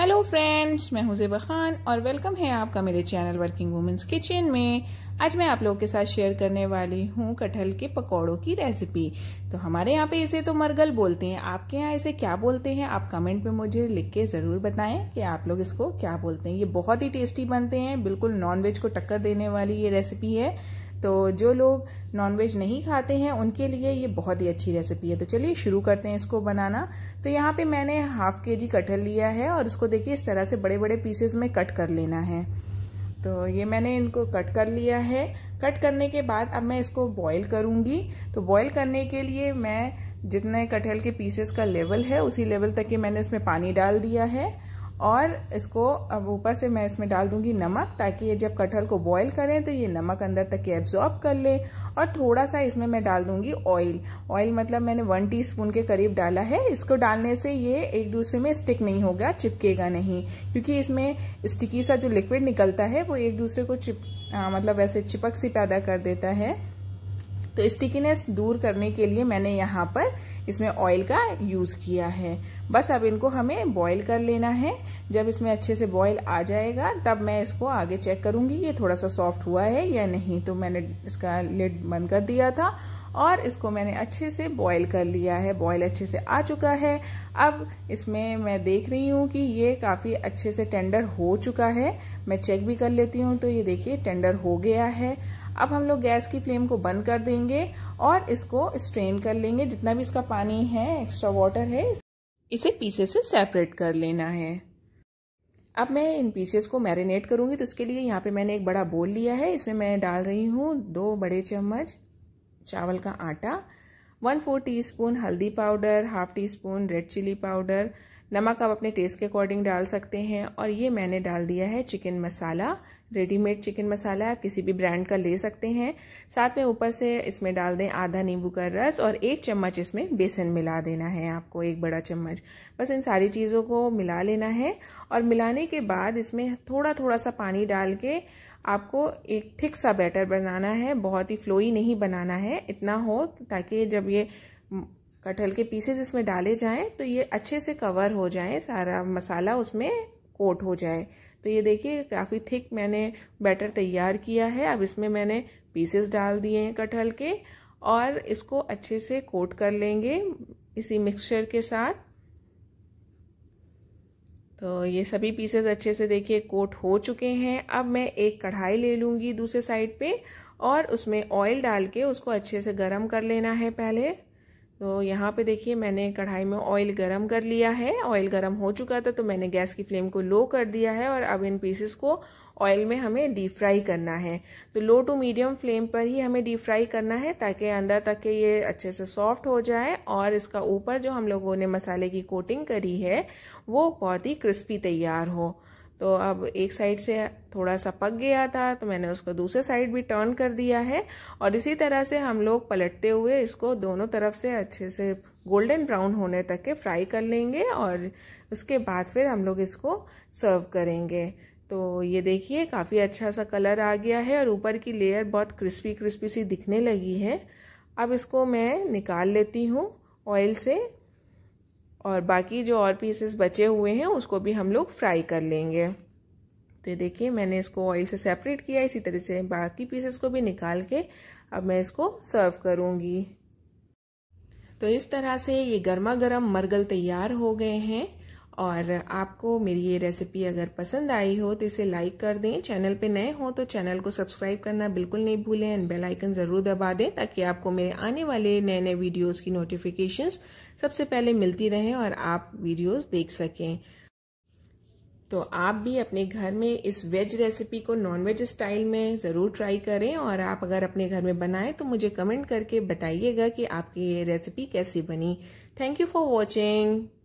hello friends मैं हूं जेबा खान और वेलकम है आपका मेरे चैनल वर्किंग वुमेंस किचन में आज मैं आप लोगों के साथ शेयर करने वाली हूं कटहल के पकौड़ों की रेसिपी तो हमारे यहाँ पे इसे तो मरगल बोलते हैं आपके यहाँ इसे क्या बोलते हैं आप कमेंट में मुझे लिख के ज़रूर बताएं कि आप लोग इसको क्या बोलते हैं ये बहुत ही टेस्टी बनते हैं बिल्कुल नॉनवेज को टक्कर देने वाली ये रेसिपी है तो जो लोग नॉनवेज नहीं खाते हैं उनके लिए ये बहुत ही अच्छी रेसिपी है तो चलिए शुरू करते हैं इसको बनाना तो यहाँ पे मैंने हाफ के जी कटहल लिया है और उसको देखिए इस तरह से बड़े बड़े पीसेस में कट कर लेना है तो ये मैंने इनको कट कर लिया है कट करने के बाद अब मैं इसको बॉयल करूँगी तो बॉयल करने के लिए मैं जितने कटहल के पीसेस का लेवल है उसी लेवल तक के मैंने इसमें पानी डाल दिया है और इसको अब ऊपर से मैं इसमें डाल दूंगी नमक ताकि ये जब कटहल को बॉईल करें तो ये नमक अंदर तक ये एब्जॉर्ब कर ले और थोड़ा सा इसमें मैं डाल दूंगी ऑयल ऑयल मतलब मैंने वन टीस्पून के करीब डाला है इसको डालने से ये एक दूसरे में स्टिक नहीं होगा चिपकेगा नहीं क्योंकि इसमें स्टिकी सा जो लिक्विड निकलता है वो एक दूसरे को चिप आ, मतलब ऐसे चिपक सी पैदा कर देता है तो स्टिकीनेस दूर करने के लिए मैंने यहाँ पर इसमें ऑयल का यूज़ किया है बस अब इनको हमें बॉईल कर लेना है जब इसमें अच्छे से बॉईल आ जाएगा तब मैं इसको आगे चेक करूँगी ये थोड़ा सा सॉफ्ट हुआ है या नहीं तो मैंने इसका लिड बंद कर दिया था और इसको मैंने अच्छे से बॉईल कर लिया है बॉईल अच्छे से आ चुका है अब इसमें मैं देख रही हूँ कि ये काफ़ी अच्छे से टेंडर हो चुका है मैं चेक भी कर लेती हूँ तो ये देखिए टेंडर हो गया है अब हम लोग गैस की फ्लेम को बंद कर देंगे और इसको स्ट्रेन कर लेंगे जितना भी इसका पानी है एक्स्ट्रा वाटर है इसे पीसेस से सेपरेट कर लेना है अब मैं इन पीसेस को मैरिनेट करूंगी तो इसके लिए यहाँ पे मैंने एक बड़ा बोल लिया है इसमें मैं डाल रही हूँ दो बड़े चम्मच चावल का आटा वन फोर टीस्पून हल्दी powder half teaspoon red chilli powder नमक आप अपने टेस्ट के अकॉर्डिंग डाल सकते हैं और ये मैंने डाल दिया है chicken masala readymade chicken masala आप किसी भी ब्रांड का ले सकते हैं साथ में ऊपर से इसमें डाल दें आधा नींबू का रस और एक चम्मच इसमें बेसन मिला देना है आपको एक बड़ा चम्मच बस इन सारी चीज़ों को मिला लेना है और मिलाने के बाद इसमें थोड़ा थोड़ा सा पानी डाल के आपको एक थिक सा बैटर बनाना है बहुत ही फ्लोई नहीं बनाना है इतना हो ताकि जब ये कटहल के पीसेस इसमें डाले जाएं तो ये अच्छे से कवर हो जाए सारा मसाला उसमें कोट हो जाए तो ये देखिए काफ़ी थिक मैंने बैटर तैयार किया है अब इसमें मैंने पीसेस डाल दिए हैं कटहल के और इसको अच्छे से कोट कर लेंगे इसी मिक्सचर के साथ तो ये सभी पीसेस अच्छे से देखिए कोट हो चुके हैं अब मैं एक कढ़ाई ले लूँगी दूसरे साइड पे और उसमें ऑयल डाल के उसको अच्छे से गरम कर लेना है पहले तो यहाँ पे देखिए मैंने कढ़ाई में ऑयल गरम कर लिया है ऑयल गरम हो चुका था तो मैंने गैस की फ्लेम को लो कर दिया है और अब इन पीसेस को ऑयल में हमें डीप फ्राई करना है तो लो टू मीडियम फ्लेम पर ही हमें डीप फ्राई करना है ताकि अंदर तक के ये अच्छे से सॉफ्ट हो जाए और इसका ऊपर जो हम लोगों ने मसाले की कोटिंग करी है वो बहुत ही क्रिस्पी तैयार हो तो अब एक साइड से थोड़ा सा पक गया था तो मैंने उसको दूसरे साइड भी टर्न कर दिया है और इसी तरह से हम लोग पलटते हुए इसको दोनों तरफ से अच्छे से गोल्डन ब्राउन होने तक के फ्राई कर लेंगे और उसके बाद फिर हम लोग इसको सर्व करेंगे तो ये देखिए काफ़ी अच्छा सा कलर आ गया है और ऊपर की लेयर बहुत क्रिस्पी क्रिस्पी सी दिखने लगी है अब इसको मैं निकाल लेती हूँ ऑयल से और बाकी जो और पीसेस बचे हुए हैं उसको भी हम लोग फ्राई कर लेंगे तो देखिए मैंने इसको ऑयल से सेपरेट किया इसी तरह से बाकी पीसेस को भी निकाल के अब मैं इसको सर्व करूँगी तो इस तरह से ये गर्मा गर्म मरगल तैयार हो गए हैं और आपको मेरी ये रेसिपी अगर पसंद आई हो तो इसे लाइक कर दें चैनल पे नए हो तो चैनल को सब्सक्राइब करना बिल्कुल नहीं भूलें एंड बेल आइकन ज़रूर दबा दें ताकि आपको मेरे आने वाले नए नए वीडियोस की नोटिफिकेशंस सबसे पहले मिलती रहें और आप वीडियोस देख सकें तो आप भी अपने घर में इस वेज रेसिपी को नॉन वेज स्टाइल में ज़रूर ट्राई करें और आप अगर अपने घर में बनाएं तो मुझे कमेंट करके बताइएगा कि आपकी ये रेसिपी कैसी बनी थैंक यू फॉर वॉचिंग